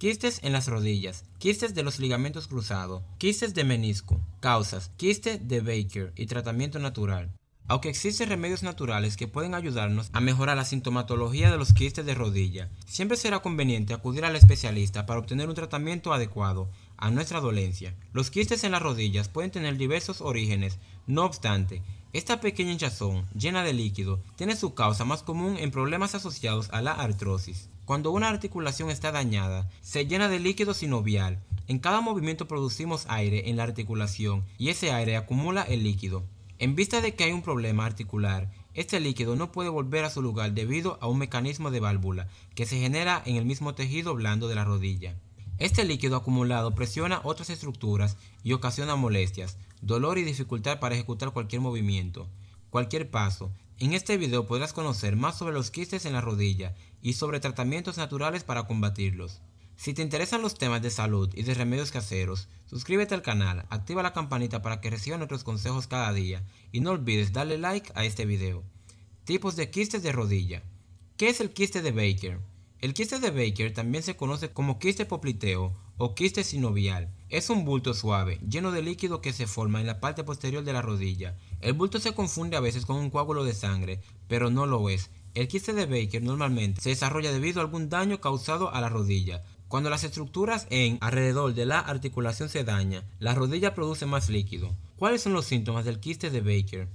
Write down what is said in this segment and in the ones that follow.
Quistes en las rodillas, quistes de los ligamentos cruzados, quistes de menisco, causas, quiste de Baker y tratamiento natural. Aunque existen remedios naturales que pueden ayudarnos a mejorar la sintomatología de los quistes de rodilla, siempre será conveniente acudir al especialista para obtener un tratamiento adecuado a nuestra dolencia. Los quistes en las rodillas pueden tener diversos orígenes, no obstante, esta pequeña hinchazón llena de líquido tiene su causa más común en problemas asociados a la artrosis. Cuando una articulación está dañada, se llena de líquido sinovial. En cada movimiento producimos aire en la articulación y ese aire acumula el líquido. En vista de que hay un problema articular, este líquido no puede volver a su lugar debido a un mecanismo de válvula que se genera en el mismo tejido blando de la rodilla. Este líquido acumulado presiona otras estructuras y ocasiona molestias, dolor y dificultad para ejecutar cualquier movimiento, cualquier paso, en este video podrás conocer más sobre los quistes en la rodilla y sobre tratamientos naturales para combatirlos. Si te interesan los temas de salud y de remedios caseros, suscríbete al canal, activa la campanita para que reciba nuestros consejos cada día y no olvides darle like a este video. Tipos de quistes de rodilla. ¿Qué es el quiste de Baker? El quiste de Baker también se conoce como quiste popliteo o quiste sinovial. Es un bulto suave, lleno de líquido que se forma en la parte posterior de la rodilla el bulto se confunde a veces con un coágulo de sangre, pero no lo es. El quiste de Baker normalmente se desarrolla debido a algún daño causado a la rodilla. Cuando las estructuras en alrededor de la articulación se dañan, la rodilla produce más líquido. ¿Cuáles son los síntomas del quiste de Baker?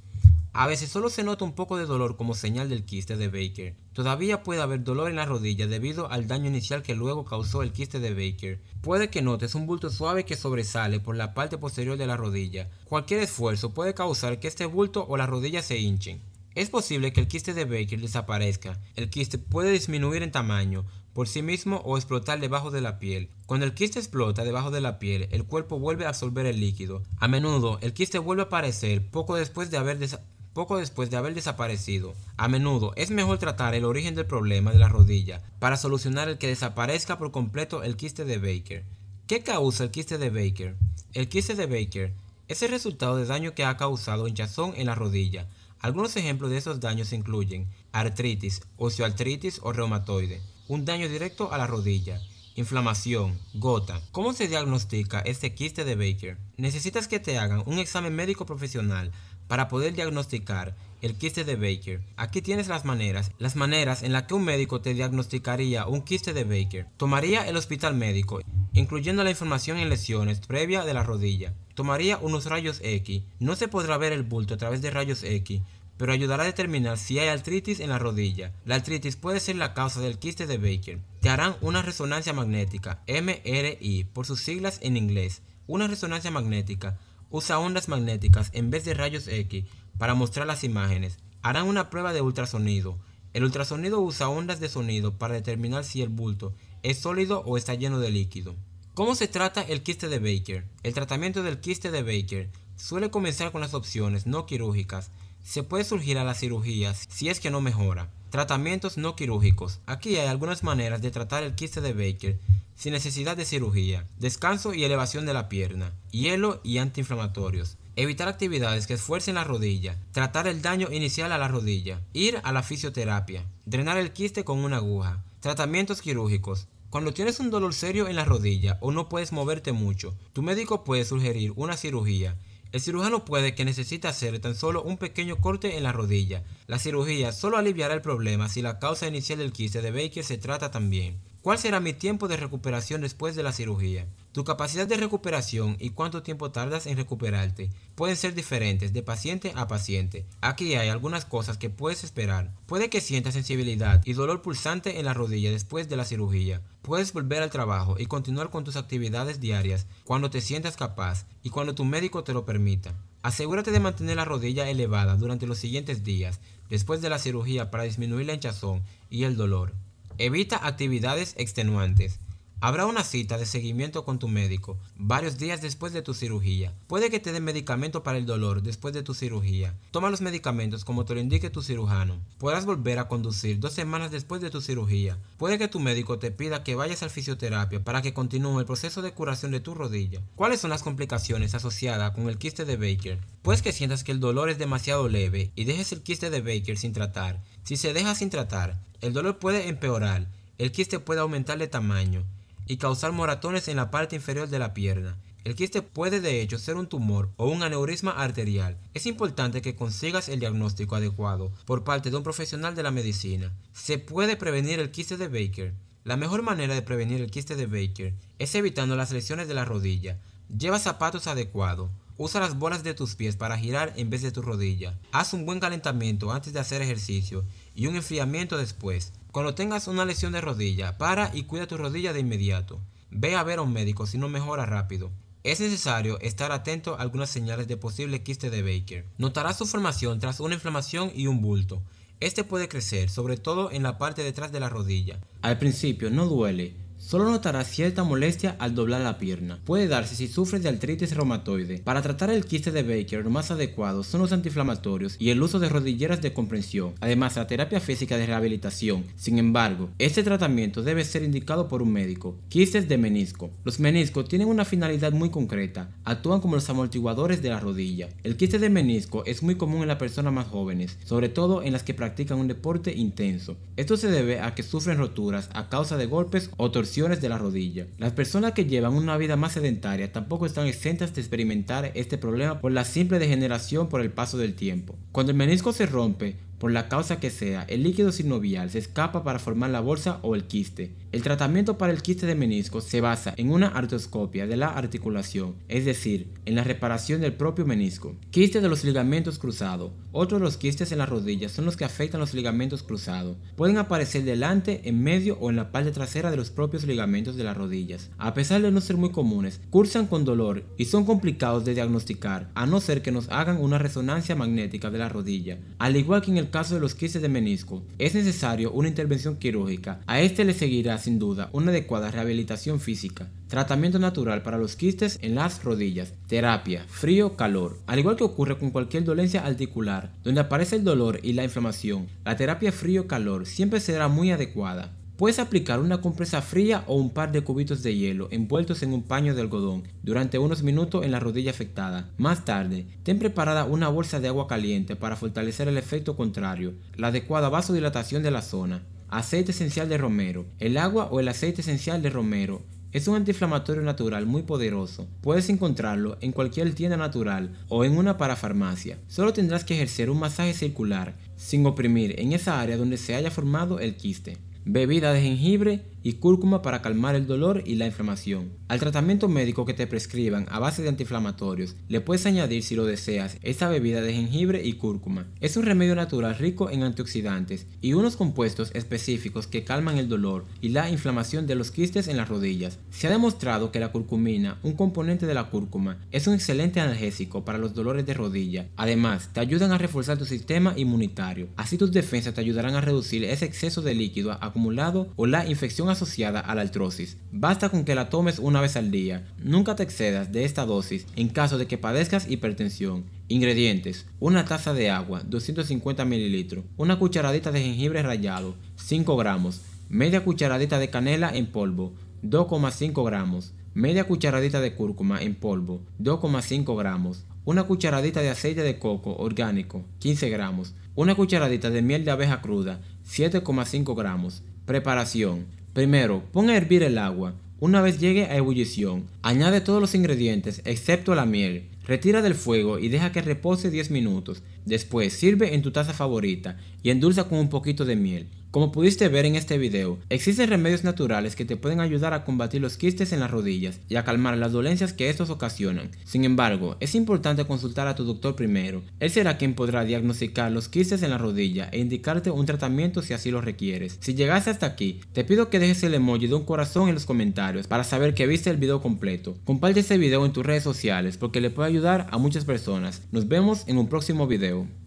A veces solo se nota un poco de dolor como señal del quiste de Baker. Todavía puede haber dolor en la rodilla debido al daño inicial que luego causó el quiste de Baker. Puede que notes un bulto suave que sobresale por la parte posterior de la rodilla. Cualquier esfuerzo puede causar que este bulto o la rodilla se hinchen. Es posible que el quiste de Baker desaparezca. El quiste puede disminuir en tamaño por sí mismo o explotar debajo de la piel. Cuando el quiste explota debajo de la piel, el cuerpo vuelve a absorber el líquido. A menudo, el quiste vuelve a aparecer poco después de haber desaparecido poco después de haber desaparecido. A menudo es mejor tratar el origen del problema de la rodilla para solucionar el que desaparezca por completo el quiste de Baker. ¿Qué causa el quiste de Baker? El quiste de Baker es el resultado de daño que ha causado hinchazón en la rodilla. Algunos ejemplos de esos daños incluyen artritis, osteoartritis o reumatoide, un daño directo a la rodilla, inflamación, gota. ¿Cómo se diagnostica este quiste de Baker? Necesitas que te hagan un examen médico profesional para poder diagnosticar el quiste de Baker. Aquí tienes las maneras, las maneras en las que un médico te diagnosticaría un quiste de Baker. Tomaría el hospital médico, incluyendo la información en lesiones previa de la rodilla. Tomaría unos rayos X. No se podrá ver el bulto a través de rayos X, pero ayudará a determinar si hay artritis en la rodilla. La artritis puede ser la causa del quiste de Baker. Te harán una resonancia magnética, MRI, por sus siglas en inglés. Una resonancia magnética usa ondas magnéticas en vez de rayos X para mostrar las imágenes. Harán una prueba de ultrasonido. El ultrasonido usa ondas de sonido para determinar si el bulto es sólido o está lleno de líquido. ¿Cómo se trata el quiste de Baker? El tratamiento del quiste de Baker suele comenzar con las opciones no quirúrgicas. Se puede surgir a las cirugías si es que no mejora. Tratamientos no quirúrgicos. Aquí hay algunas maneras de tratar el quiste de Baker sin necesidad de cirugía, descanso y elevación de la pierna, hielo y antiinflamatorios. Evitar actividades que esfuercen la rodilla, tratar el daño inicial a la rodilla, ir a la fisioterapia, drenar el quiste con una aguja, tratamientos quirúrgicos. Cuando tienes un dolor serio en la rodilla o no puedes moverte mucho, tu médico puede sugerir una cirugía el cirujano puede que necesite hacer tan solo un pequeño corte en la rodilla. La cirugía solo aliviará el problema si la causa inicial del quiste de Baker se trata también. ¿Cuál será mi tiempo de recuperación después de la cirugía? Tu capacidad de recuperación y cuánto tiempo tardas en recuperarte pueden ser diferentes de paciente a paciente. Aquí hay algunas cosas que puedes esperar. Puede que sientas sensibilidad y dolor pulsante en la rodilla después de la cirugía. Puedes volver al trabajo y continuar con tus actividades diarias cuando te sientas capaz y cuando tu médico te lo permita. Asegúrate de mantener la rodilla elevada durante los siguientes días después de la cirugía para disminuir la hinchazón y el dolor. Evita actividades extenuantes. Habrá una cita de seguimiento con tu médico varios días después de tu cirugía. Puede que te den medicamento para el dolor después de tu cirugía. Toma los medicamentos como te lo indique tu cirujano. Podrás volver a conducir dos semanas después de tu cirugía. Puede que tu médico te pida que vayas al fisioterapia para que continúe el proceso de curación de tu rodilla. ¿Cuáles son las complicaciones asociadas con el quiste de Baker? Puede que sientas que el dolor es demasiado leve y dejes el quiste de Baker sin tratar. Si se deja sin tratar, el dolor puede empeorar, el quiste puede aumentar de tamaño y causar moratones en la parte inferior de la pierna. El quiste puede de hecho ser un tumor o un aneurisma arterial. Es importante que consigas el diagnóstico adecuado por parte de un profesional de la medicina. Se puede prevenir el quiste de Baker. La mejor manera de prevenir el quiste de Baker es evitando las lesiones de la rodilla. Lleva zapatos adecuados. Usa las bolas de tus pies para girar en vez de tu rodilla. Haz un buen calentamiento antes de hacer ejercicio y un enfriamiento después. Cuando tengas una lesión de rodilla, para y cuida tu rodilla de inmediato. Ve a ver a un médico si no mejora rápido. Es necesario estar atento a algunas señales de posible quiste de Baker. Notarás su formación tras una inflamación y un bulto. Este puede crecer, sobre todo en la parte detrás de la rodilla. Al principio no duele, Solo notará cierta molestia al doblar la pierna. Puede darse si sufre de artritis reumatoide. Para tratar el quiste de Baker, lo más adecuado son los antiinflamatorios y el uso de rodilleras de comprensión. Además, la terapia física de rehabilitación. Sin embargo, este tratamiento debe ser indicado por un médico. Quistes de menisco. Los meniscos tienen una finalidad muy concreta. Actúan como los amortiguadores de la rodilla. El quiste de menisco es muy común en las personas más jóvenes, sobre todo en las que practican un deporte intenso. Esto se debe a que sufren roturas a causa de golpes o torsiones de la rodilla. Las personas que llevan una vida más sedentaria tampoco están exentas de experimentar este problema por la simple degeneración por el paso del tiempo. Cuando el menisco se rompe, por la causa que sea, el líquido sinovial se escapa para formar la bolsa o el quiste, el tratamiento para el quiste de menisco se basa en una artroscopia de la articulación, es decir, en la reparación del propio menisco. Quiste de los ligamentos cruzados. Otros de los quistes en las rodillas son los que afectan los ligamentos cruzados. Pueden aparecer delante, en medio o en la parte trasera de los propios ligamentos de las rodillas. A pesar de no ser muy comunes, cursan con dolor y son complicados de diagnosticar, a no ser que nos hagan una resonancia magnética de la rodilla. Al igual que en el caso de los quistes de menisco, es necesario una intervención quirúrgica. A este le seguirá sin duda una adecuada rehabilitación física, tratamiento natural para los quistes en las rodillas, terapia, frío, calor. Al igual que ocurre con cualquier dolencia articular, donde aparece el dolor y la inflamación, la terapia frío-calor siempre será muy adecuada. Puedes aplicar una compresa fría o un par de cubitos de hielo envueltos en un paño de algodón durante unos minutos en la rodilla afectada. Más tarde, ten preparada una bolsa de agua caliente para fortalecer el efecto contrario, la adecuada vasodilatación de la zona. Aceite esencial de romero. El agua o el aceite esencial de romero es un antiinflamatorio natural muy poderoso. Puedes encontrarlo en cualquier tienda natural o en una parafarmacia. Solo tendrás que ejercer un masaje circular sin oprimir en esa área donde se haya formado el quiste. Bebida de jengibre y cúrcuma para calmar el dolor y la inflamación. Al tratamiento médico que te prescriban a base de antiinflamatorios le puedes añadir si lo deseas esta bebida de jengibre y cúrcuma. Es un remedio natural rico en antioxidantes y unos compuestos específicos que calman el dolor y la inflamación de los quistes en las rodillas. Se ha demostrado que la curcumina, un componente de la cúrcuma, es un excelente analgésico para los dolores de rodilla. Además, te ayudan a reforzar tu sistema inmunitario. Así tus defensas te ayudarán a reducir ese exceso de líquido acumulado o la infección asociada a la artrosis. Basta con que la tomes una vez al día. Nunca te excedas de esta dosis en caso de que padezcas hipertensión. Ingredientes: una taza de agua, 250 ml, una cucharadita de jengibre rallado, 5 gramos, media cucharadita de canela en polvo, 2,5 gramos, media cucharadita de cúrcuma en polvo, 2,5 gramos, una cucharadita de aceite de coco orgánico, 15 gramos, una cucharadita de miel de abeja cruda, 7,5 gramos. Preparación. Primero, pon a hervir el agua. Una vez llegue a ebullición, añade todos los ingredientes excepto la miel Retira del fuego y deja que repose 10 minutos. Después sirve en tu taza favorita y endulza con un poquito de miel. Como pudiste ver en este video, existen remedios naturales que te pueden ayudar a combatir los quistes en las rodillas y a calmar las dolencias que estos ocasionan. Sin embargo, es importante consultar a tu doctor primero. Él será quien podrá diagnosticar los quistes en la rodilla e indicarte un tratamiento si así lo requieres. Si llegaste hasta aquí, te pido que dejes el emoji de un corazón en los comentarios para saber que viste el video completo. Comparte este video en tus redes sociales porque le puede ayudar ayudar a muchas personas. Nos vemos en un próximo video.